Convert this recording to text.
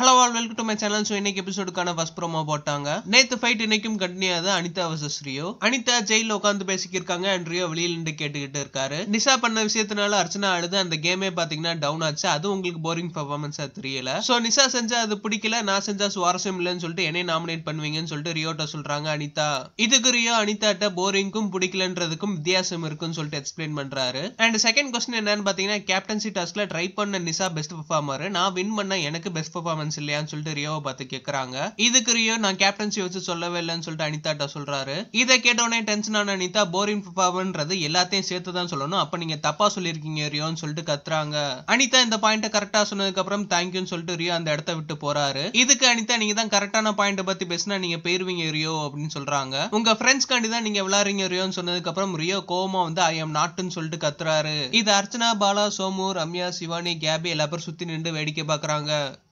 hello all welcome to my channel so இன்னைக்கு எபிசோடுக்கான first promo போட்டாங்க நேத்து ஃபைட் இன்னைக்கும் கண்டினியூ ஆகுது அனிதா வர்சஸ் ரியோ அனிதா ஜெயிலில் உட்காந்து பேசிக்கிருக்காங்க அண்ட் ரியோ வெளியில இருந்து கேட்டுக்கிட்டு இருக்காரு நிஷா பண்ண விஷயத்தினால அர்ச்சனா அழுது அந்த கேமே பாத்தீங்கன்னா டவுன் ஆச்சு அது உங்களுக்கு போரிங் பர்ஃபார்மன்ஸா தெரியல ஸோ நிஷா செஞ்சா அது பிடிக்கல நான் செஞ்சா சுவாரஸ்யம் இல்லைன்னு சொல்லிட்டு என்னை நாமினேட் பண்ணுவீங்கன்னு சொல்லிட்டு ரியோட்ட சொல்றாங்க அனிதா இதுக்கு ரியோ அனிதாட்ட போரிங்க்கும் பிடிக்கலன்றதுக்கும் வித்தியாசம் இருக்குன்னு சொல்லிட்டு எக்ஸ்பிளைன் பண்றாரு அண்ட் செகண்ட் கொஸ்டின் என்னன்னு பாத்தீங்கன்னா கேப்டன்சி டாஸ்க்ல ட்ரை பண்ண நிஷா பெஸ்ட் பர்ஃபார்மர் நான் வின் பண்ண எனக்கு பெஸ்ட் பர்ஃபார்மன்ஸ் சான்ஸ் இல்லையான்னு சொல்லிட்டு ரியோவை பார்த்து கேட்கறாங்க இதுக்கு ரியோ நான் கேப்டன்சி வச்சு சொல்லவே இல்லைன்னு சொல்லிட்டு அனிதாட்ட சொல்றாரு இதை கேட்டோடனே டென்ஷன் ஆன அனிதா போரிங் பாபான்றது எல்லாத்தையும் சேர்த்து தான் சொல்லணும் அப்ப நீங்க தப்பா சொல்லியிருக்கீங்க ரியோன்னு சொல்லிட்டு கத்துறாங்க அனிதா இந்த பாயிண்ட் கரெக்டா சொன்னதுக்கு அப்புறம் தேங்க்யூன்னு சொல்லிட்டு ரியோ அந்த இடத்த விட்டு போறாரு இதுக்கு அனிதா நீங்க தான் கரெக்டான பாயிண்ட் பத்தி பேசினா நீங்க போயிருவீங்க ரியோ அப்படின்னு சொல்றாங்க உங்க ஃப்ரெண்ட்ஸ் காண்டி தான் நீங்க விளாடுறீங்க ரியோன்னு சொன்னதுக்கு அப்புறம் ரியோ கோமா வந்து ஐ எம் நாட்டுன்னு சொல்லிட்டு கத்துறாரு இது அர்ச்சனா பாலா சோமு ரம்யா சிவானி கேபி எல்லா பேரும் சுத்தி நின்று வேடிக்கை பாக்குறாங்க